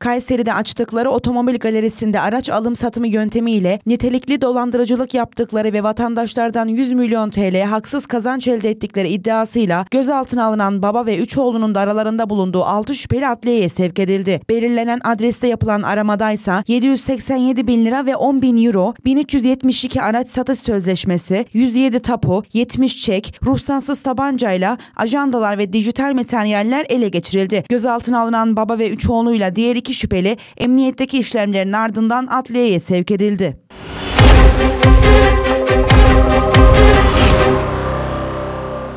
Kayseri'de açtıkları otomobil galerisinde araç alım satımı yöntemiyle nitelikli dolandırıcılık yaptıkları ve vatandaşlardan 100 milyon TL haksız kazanç elde ettikleri iddiasıyla gözaltına alınan baba ve 3 oğlunun da aralarında bulunduğu 6 şüpheli adliyeye sevk edildi. Belirlenen adreste yapılan aramadaysa 787 bin lira ve 10 bin euro, 1372 araç satış sözleşmesi, 107 tapu, 70 çek, ruhsansız tabancayla ajandalar ve dijital materyaller ele geçirildi. Gözaltına alınan baba ve 3 oğluyla diğer iki şüpheli emniyetteki işlemlerin ardından adliyeye sevk edildi.